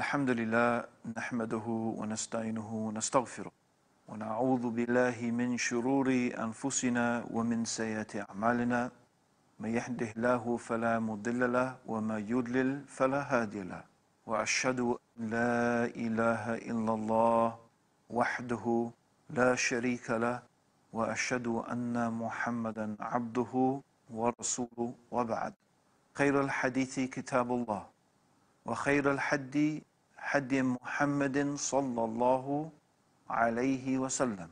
الحمد لله نحمده ونستعينه ونستغفره ونعوذ بالله من شرور أنفسنا ومن سيئات أعمالنا من يهده الله فلا مضل له وما يضلل فلا هادي له وأشهد أن لا إله إلا الله وحده لا شريك له وأشهد أن محمدا عبده ورسوله وبعد خير الحديث كتاب الله وخير الحد هدي محمد صلى الله عليه وسلم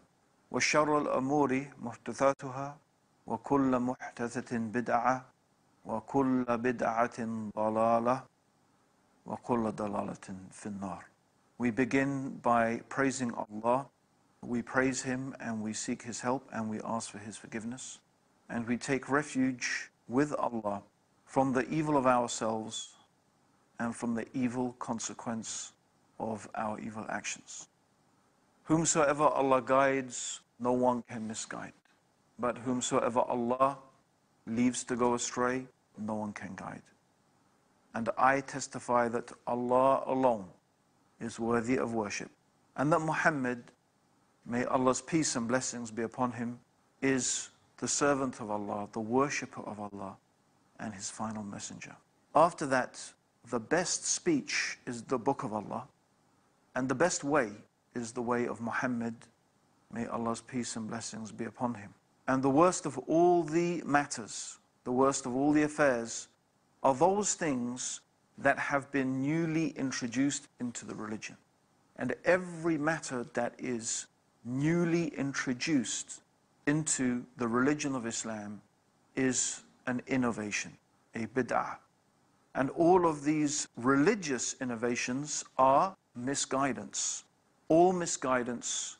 وشر الأمور محدثاتها وكل محدثة بدعة وكل بدعة ضلالة وكل ضلالة في النار We begin by praising Allah. We praise Him and we seek His help and we ask for His forgiveness. And we take refuge with Allah from the evil of ourselves and from the evil consequence of our evil actions. Whomsoever Allah guides, no one can misguide. But whomsoever Allah leaves to go astray, no one can guide. And I testify that Allah alone is worthy of worship, and that Muhammad, may Allah's peace and blessings be upon him, is the servant of Allah, the worshipper of Allah, and his final messenger. After that, the best speech is the book of Allah, and the best way is the way of Muhammad. May Allah's peace and blessings be upon him. And the worst of all the matters, the worst of all the affairs, are those things that have been newly introduced into the religion. And every matter that is newly introduced into the religion of Islam is an innovation, a bid'ah. And all of these religious innovations are misguidance. All misguidance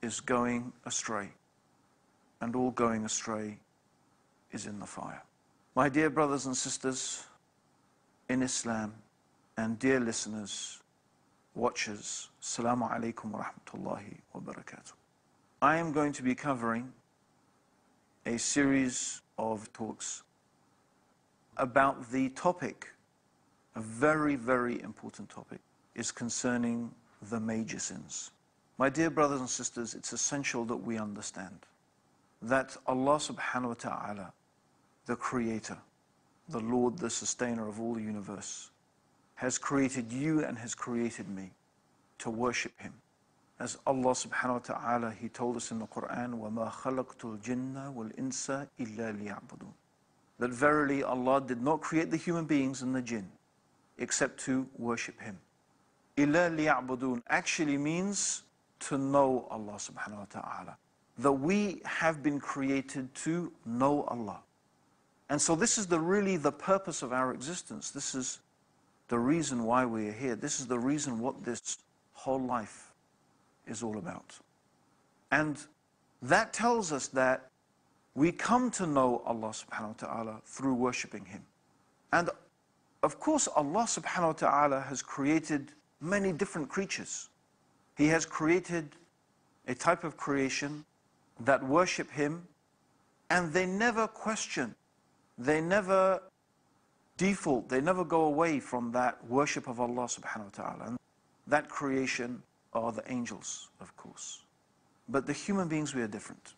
is going astray. And all going astray is in the fire. My dear brothers and sisters in Islam, and dear listeners, watchers, Assalamu alaikum wa rahmatullahi wa barakatuh. I am going to be covering a series of talks about the topic, a very, very important topic, is concerning the major sins. My dear brothers and sisters, it's essential that we understand that Allah subhanahu wa ta'ala, the Creator, the Lord, the Sustainer of all the universe, has created you and has created me to worship Him. As Allah subhanahu wa ta'ala, He told us in the Quran, وَمَا خَلَقْتُ الْجِنَّ وَالْإِنسَ إِلَّا لِيَعْبُدُونَ that verily Allah did not create the human beings and the jinn except to worship Him. إِلَّا لِيَعْبُدُونَ actually means to know Allah subhanahu wa ta'ala. That we have been created to know Allah. And so this is the really the purpose of our existence. This is the reason why we are here. This is the reason what this whole life is all about. And that tells us that we come to know Allah subhanahu wa ta'ala through worshipping Him. And of course, Allah subhanahu wa ta'ala has created many different creatures. He has created a type of creation that worship Him and they never question, they never default, they never go away from that worship of Allah subhanahu wa ta'ala. And that creation are the angels, of course. But the human beings, we are different.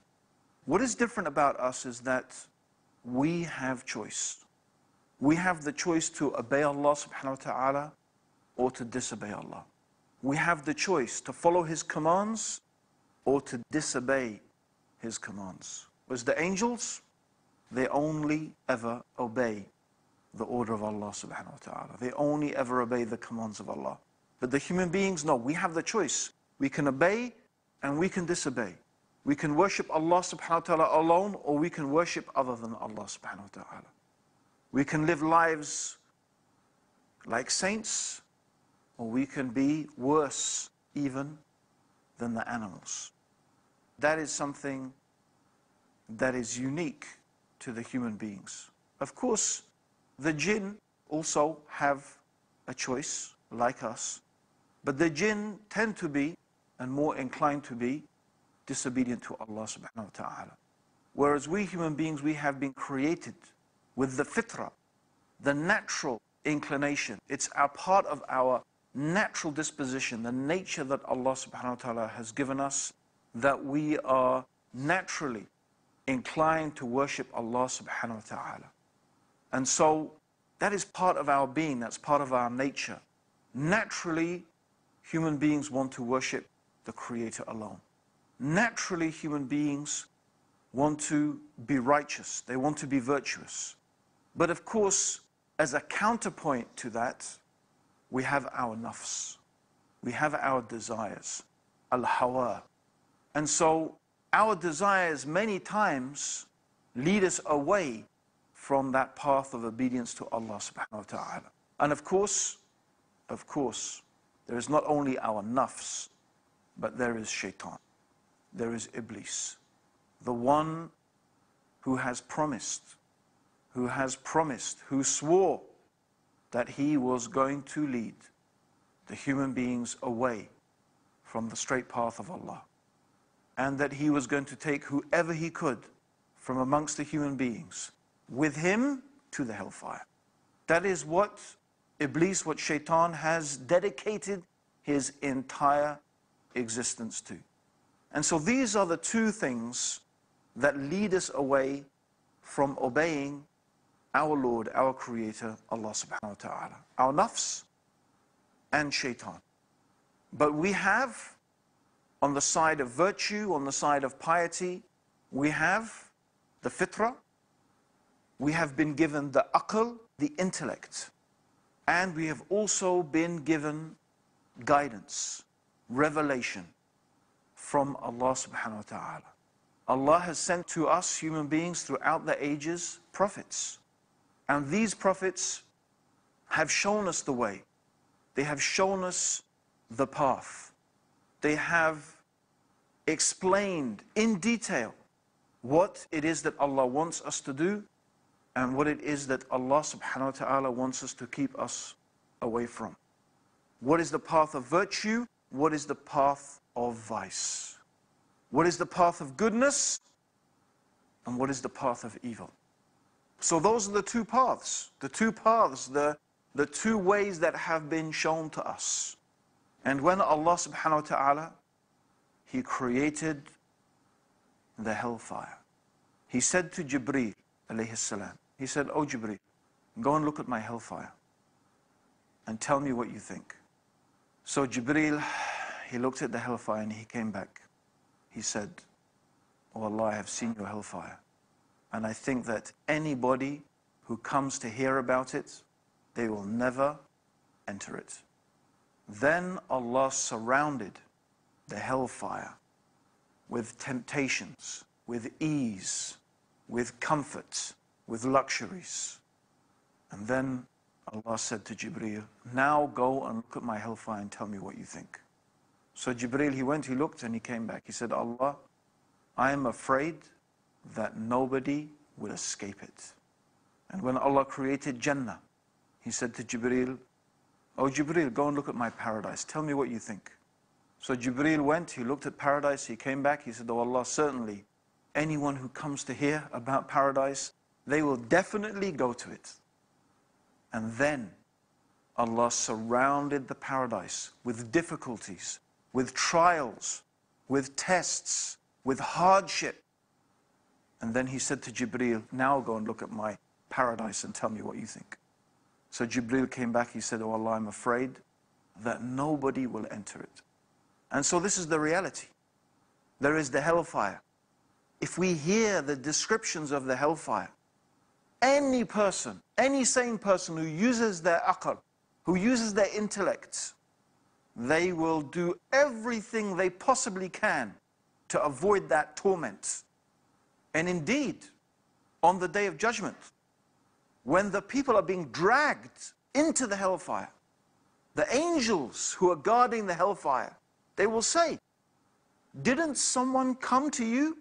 What is different about us is that we have choice. We have the choice to obey Allah subhanahu wa ta'ala or to disobey Allah. We have the choice to follow His commands or to disobey His commands. Whereas the angels, they only ever obey the order of Allah subhanahu wa ta'ala. They only ever obey the commands of Allah. But the human beings, no, we have the choice. We can obey and we can disobey. We can worship Allah subhanahu wa ta'ala alone, or we can worship other than Allah subhanahu wa ta'ala. We can live lives like saints, or we can be worse even than the animals. That is something that is unique to the human beings. Of course, the jinn also have a choice, like us, but the jinn tend to be, and more inclined to be, disobedient to Allah subhanahu wa ta'ala. Whereas we human beings, we have been created with the fitrah, the natural inclination. It's a part of our natural disposition, the nature that Allah subhanahu wa ta'ala has given us, that we are naturally inclined to worship Allah subhanahu wa ta'ala. And so that is part of our being, that's part of our nature. Naturally, human beings want to worship the Creator alone. Naturally, human beings want to be righteous, they want to be virtuous. But of course, as a counterpoint to that, we have our nafs, we have our desires, al hawa. And so, our desires many times lead us away from that path of obedience to Allah subhanahu wa ta'ala. And of course, of course, there is not only our nafs, but there is shaitan there is Iblis, the one who has promised, who has promised, who swore that he was going to lead the human beings away from the straight path of Allah, and that he was going to take whoever he could from amongst the human beings with him to the hellfire. That is what Iblis, what Shaitan has dedicated his entire existence to. And so these are the two things that lead us away from obeying our Lord, our Creator, Allah subhanahu wa ta'ala. Our nafs and shaitan. But we have, on the side of virtue, on the side of piety, we have the fitrah, we have been given the akhl, the intellect, and we have also been given guidance, revelation from Allah subhanahu wa ta'ala. Allah has sent to us human beings throughout the ages prophets. And these prophets have shown us the way. They have shown us the path. They have explained in detail what it is that Allah wants us to do and what it is that Allah subhanahu wa ta'ala wants us to keep us away from. What is the path of virtue? What is the path of vice. What is the path of goodness? And what is the path of evil? So those are the two paths, the two paths, the, the two ways that have been shown to us. And when Allah subhanahu wa ta'ala, He created the hellfire. He said to Jibreel alayhi salam, He said, "O oh, Jibreel, go and look at my hellfire and tell me what you think. So Jibreel he looked at the hellfire and he came back. He said, Oh Allah, I have seen your hellfire. And I think that anybody who comes to hear about it, they will never enter it. Then Allah surrounded the hellfire with temptations, with ease, with comfort, with luxuries. And then Allah said to Jibreel, Now go and look at my hellfire and tell me what you think. So Jibril, he went, he looked, and he came back. He said, Allah, I am afraid that nobody will escape it. And when Allah created Jannah, he said to Jibril, Oh Jibril, go and look at my paradise. Tell me what you think. So Jibril went, he looked at paradise, he came back, he said, Oh Allah, certainly, anyone who comes to hear about paradise, they will definitely go to it. And then Allah surrounded the paradise with difficulties with trials, with tests, with hardship. And then he said to Jibril, Now go and look at my paradise and tell me what you think. So Jibril came back, he said, Oh Allah, I'm afraid that nobody will enter it. And so this is the reality. There is the hellfire. If we hear the descriptions of the hellfire, any person, any sane person who uses their akal, who uses their intellects, they will do everything they possibly can to avoid that torment. And indeed, on the day of judgment, when the people are being dragged into the hellfire, the angels who are guarding the hellfire, they will say, Didn't someone come to you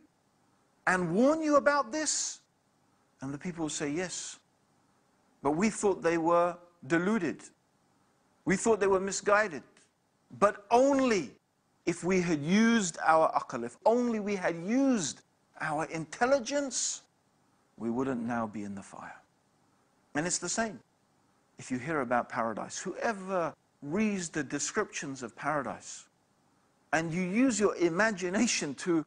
and warn you about this? And the people will say, Yes. But we thought they were deluded. We thought they were misguided. But only if we had used our akal, if only we had used our intelligence, we wouldn't now be in the fire. And it's the same. If you hear about paradise, whoever reads the descriptions of paradise and you use your imagination to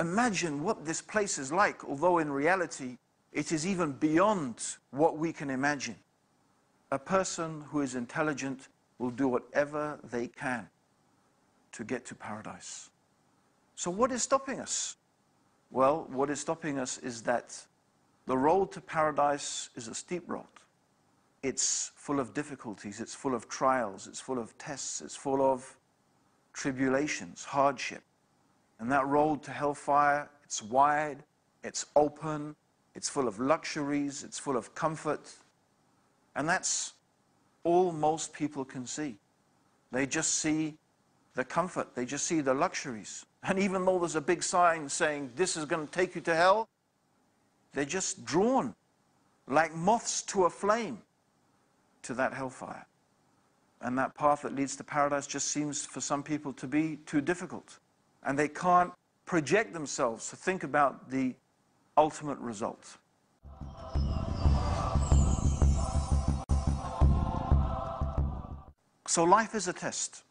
imagine what this place is like, although in reality it is even beyond what we can imagine. A person who is intelligent will do whatever they can to get to paradise. So, what is stopping us? Well, what is stopping us is that the road to paradise is a steep road. It's full of difficulties, it's full of trials, it's full of tests, it's full of tribulations, hardship. And that road to hellfire, it's wide, it's open, it's full of luxuries, it's full of comfort. And that's all most people can see. They just see the comfort, they just see the luxuries. And even though there's a big sign saying, This is going to take you to hell, they're just drawn like moths to a flame to that hellfire. And that path that leads to paradise just seems for some people to be too difficult. And they can't project themselves to think about the ultimate result. So life is a test.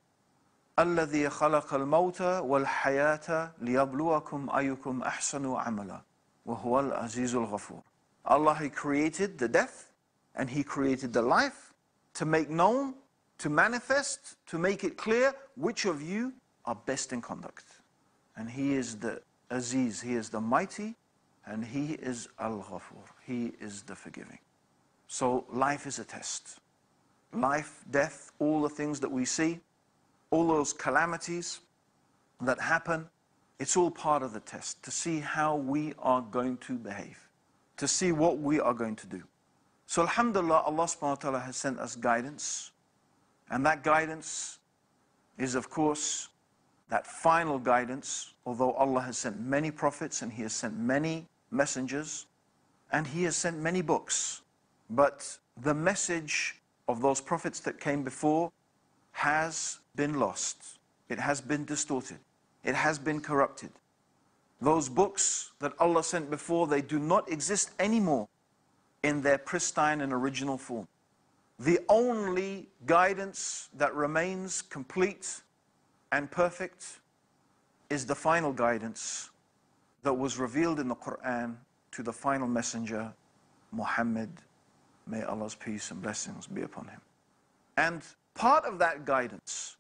الذي خلق الموت والحياة ليبلوكم أيكم أحسن عملا وهو العزيز الغفور Allah He created the death and He created the life to make known, to manifest, to make it clear which of you are best in conduct. And He is the Aziz, He is the mighty and He is Al-Ghafur, He is the forgiving. So life is a test life, death, all the things that we see, all those calamities that happen, it's all part of the test to see how we are going to behave, to see what we are going to do. So Alhamdulillah, Allah subhanahu wa ta'ala has sent us guidance. And that guidance is, of course, that final guidance, although Allah has sent many prophets and He has sent many messengers and He has sent many books. But the message of those prophets that came before has been lost. It has been distorted. It has been corrupted. Those books that Allah sent before, they do not exist anymore in their pristine and original form. The only guidance that remains complete and perfect is the final guidance that was revealed in the Quran to the final messenger, Muhammad May Allah's peace and blessings be upon him. And part of that guidance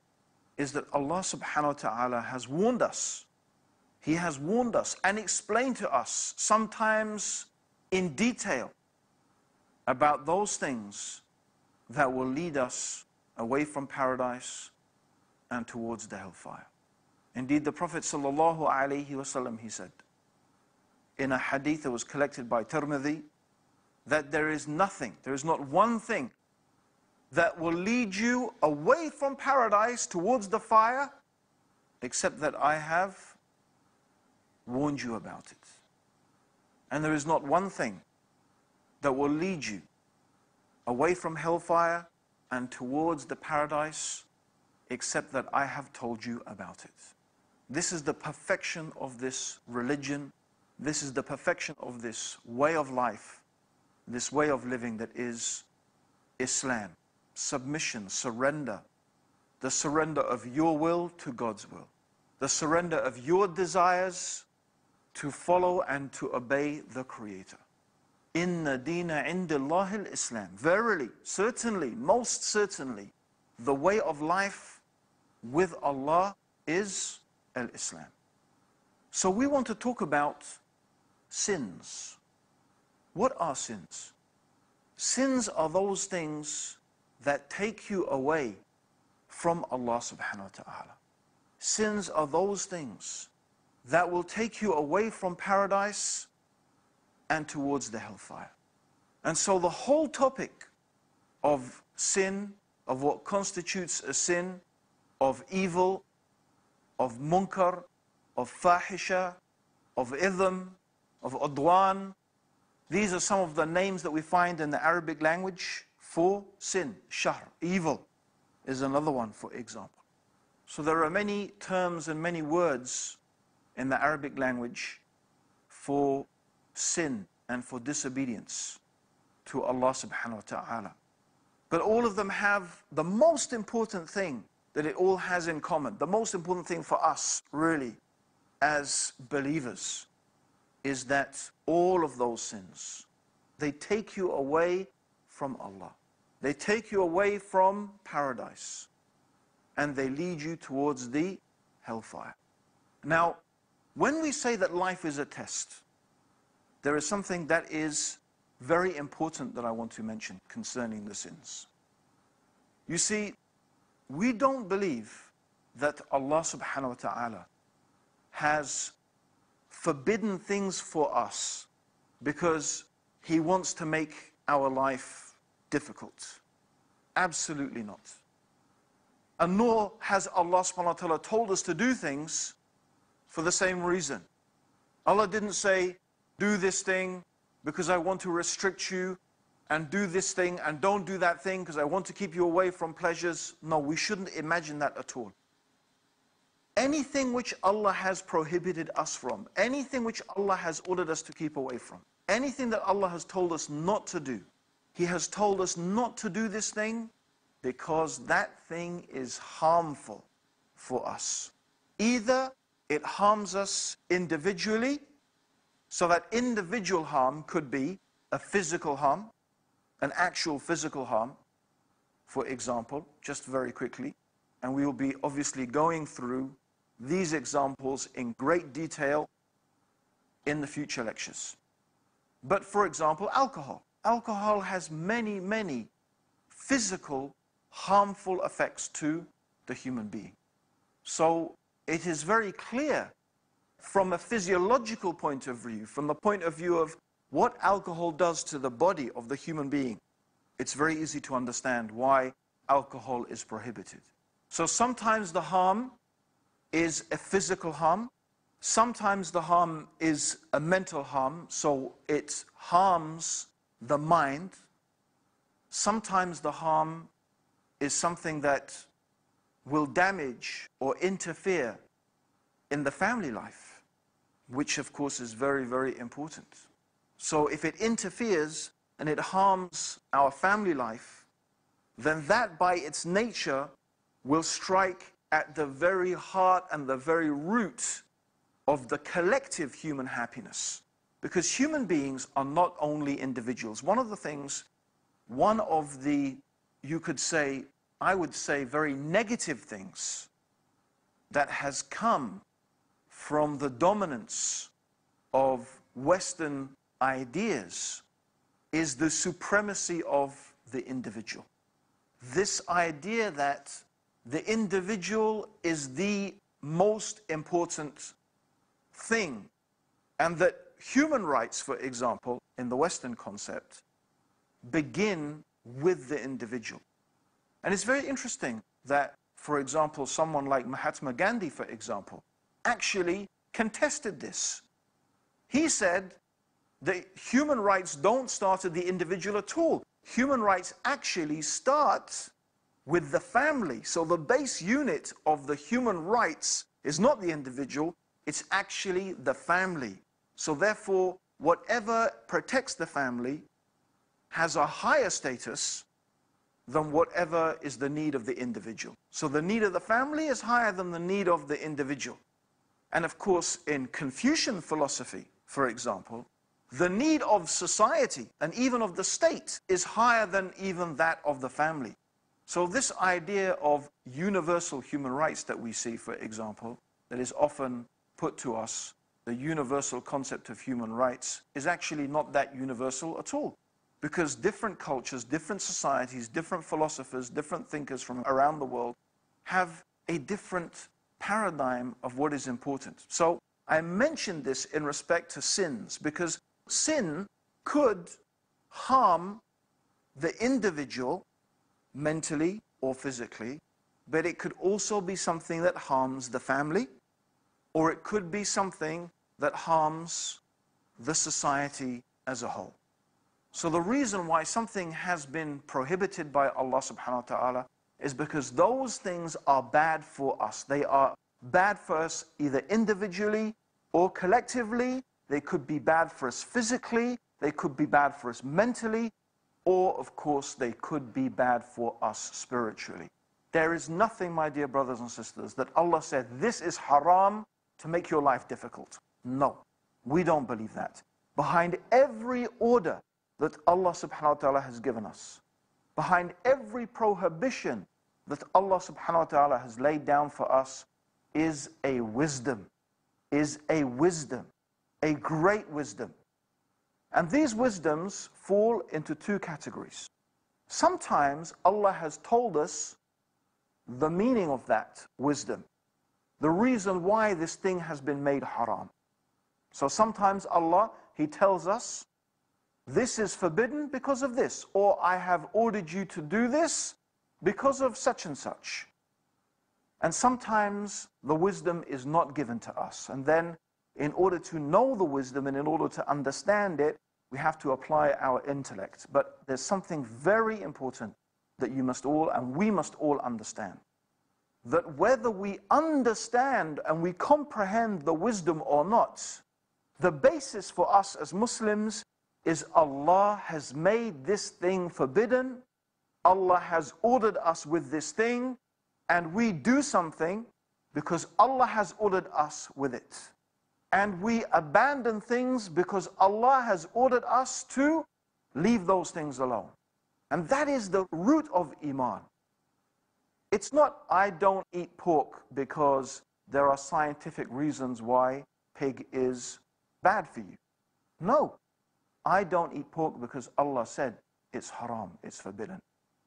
is that Allah subhanahu wa ta'ala has warned us. He has warned us and explained to us, sometimes in detail, about those things that will lead us away from paradise and towards the hellfire. Indeed, the Prophet sallallahu alaihi wasallam he said in a hadith that was collected by Tirmidhi that there is nothing, there is not one thing that will lead you away from paradise towards the fire, except that I have warned you about it. And there is not one thing that will lead you away from hellfire and towards the paradise, except that I have told you about it. This is the perfection of this religion. This is the perfection of this way of life this way of living that is Islam submission, surrender, the surrender of your will to God's will, the surrender of your desires to follow and to obey the Creator. Inna dina indallahi islam Verily, certainly, most certainly, the way of life with Allah is al-Islam. So we want to talk about sins what are sins? Sins are those things that take you away from Allah subhanahu wa ta'ala. Sins are those things that will take you away from paradise and towards the hellfire. And so the whole topic of sin, of what constitutes a sin, of evil, of munkar, of fahisha, of idham, of adwan, these are some of the names that we find in the Arabic language for sin. Shahr, evil, is another one, for example. So there are many terms and many words in the Arabic language for sin and for disobedience to Allah subhanahu wa ta'ala. But all of them have the most important thing that it all has in common, the most important thing for us, really, as believers is that all of those sins, they take you away from Allah. They take you away from paradise and they lead you towards the hellfire. Now, when we say that life is a test, there is something that is very important that I want to mention concerning the sins. You see, we don't believe that Allah subhanahu wa ta'ala has forbidden things for us because he wants to make our life difficult. Absolutely not. And nor has Allah subhanahu wa ta'ala told us to do things for the same reason. Allah didn't say, do this thing because I want to restrict you and do this thing and don't do that thing because I want to keep you away from pleasures. No, we shouldn't imagine that at all anything which Allah has prohibited us from, anything which Allah has ordered us to keep away from, anything that Allah has told us not to do. He has told us not to do this thing because that thing is harmful for us. Either it harms us individually, so that individual harm could be a physical harm, an actual physical harm, for example, just very quickly, and we will be obviously going through these examples in great detail in the future lectures. But for example, alcohol. Alcohol has many, many physical harmful effects to the human being. So it is very clear from a physiological point of view, from the point of view of what alcohol does to the body of the human being, it's very easy to understand why alcohol is prohibited. So sometimes the harm is a physical harm. Sometimes the harm is a mental harm, so it harms the mind. Sometimes the harm is something that will damage or interfere in the family life, which of course is very, very important. So if it interferes and it harms our family life, then that by its nature will strike at the very heart and the very root of the collective human happiness. Because human beings are not only individuals. One of the things, one of the, you could say, I would say, very negative things that has come from the dominance of Western ideas is the supremacy of the individual. This idea that the individual is the most important thing. And that human rights, for example, in the Western concept, begin with the individual. And it's very interesting that, for example, someone like Mahatma Gandhi, for example, actually contested this. He said that human rights don't start at the individual at all. Human rights actually start with the family. So the base unit of the human rights is not the individual, it's actually the family. So therefore, whatever protects the family has a higher status than whatever is the need of the individual. So the need of the family is higher than the need of the individual. And of course, in Confucian philosophy, for example, the need of society and even of the state is higher than even that of the family. So this idea of universal human rights that we see, for example, that is often put to us, the universal concept of human rights, is actually not that universal at all. Because different cultures, different societies, different philosophers, different thinkers from around the world have a different paradigm of what is important. So I mentioned this in respect to sins because sin could harm the individual mentally or physically, but it could also be something that harms the family, or it could be something that harms the society as a whole. So the reason why something has been prohibited by Allah subhanahu wa ta'ala is because those things are bad for us. They are bad for us either individually or collectively. They could be bad for us physically. They could be bad for us mentally or of course they could be bad for us spiritually. There is nothing, my dear brothers and sisters, that Allah said, this is haram to make your life difficult. No, we don't believe that. Behind every order that Allah subhanahu wa ta'ala has given us, behind every prohibition that Allah subhanahu wa ta'ala has laid down for us is a wisdom, is a wisdom, a great wisdom. And these wisdoms fall into two categories. Sometimes Allah has told us the meaning of that wisdom, the reason why this thing has been made haram. So sometimes Allah, He tells us, this is forbidden because of this, or I have ordered you to do this because of such and such. And sometimes the wisdom is not given to us. And then, in order to know the wisdom and in order to understand it, we have to apply our intellect. But there's something very important that you must all and we must all understand that whether we understand and we comprehend the wisdom or not, the basis for us as Muslims is Allah has made this thing forbidden, Allah has ordered us with this thing, and we do something because Allah has ordered us with it and we abandon things because Allah has ordered us to leave those things alone. And that is the root of Iman. It's not, I don't eat pork because there are scientific reasons why pig is bad for you. No, I don't eat pork because Allah said it's haram, it's forbidden.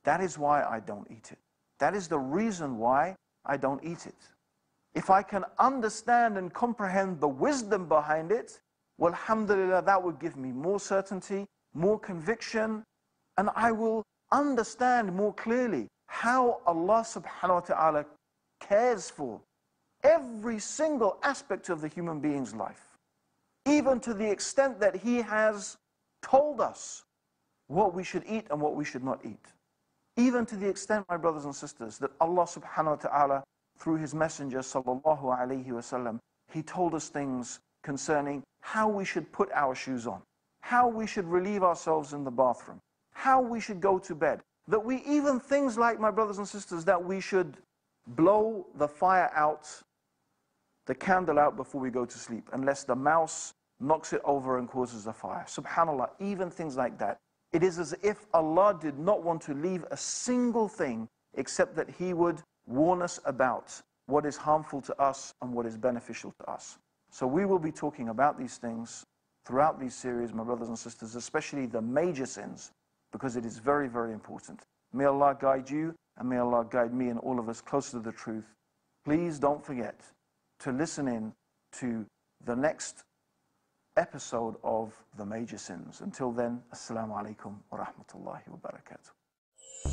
That is why I don't eat it. That is the reason why I don't eat it. If I can understand and comprehend the wisdom behind it, well, alhamdulillah, that would give me more certainty, more conviction, and I will understand more clearly how Allah subhanahu wa ta'ala cares for every single aspect of the human being's life. Even to the extent that He has told us what we should eat and what we should not eat. Even to the extent, my brothers and sisters, that Allah subhanahu wa ta'ala through his messenger sallallahu alaihi wasallam he told us things concerning how we should put our shoes on how we should relieve ourselves in the bathroom how we should go to bed that we even things like my brothers and sisters that we should blow the fire out the candle out before we go to sleep unless the mouse knocks it over and causes a fire subhanallah even things like that it is as if allah did not want to leave a single thing except that he would warn us about what is harmful to us and what is beneficial to us. So we will be talking about these things throughout these series, my brothers and sisters, especially the major sins, because it is very, very important. May Allah guide you and may Allah guide me and all of us closer to the truth. Please don't forget to listen in to the next episode of The Major Sins. Until then, Assalamu alaikum wa rahmatullahi wa barakatuh.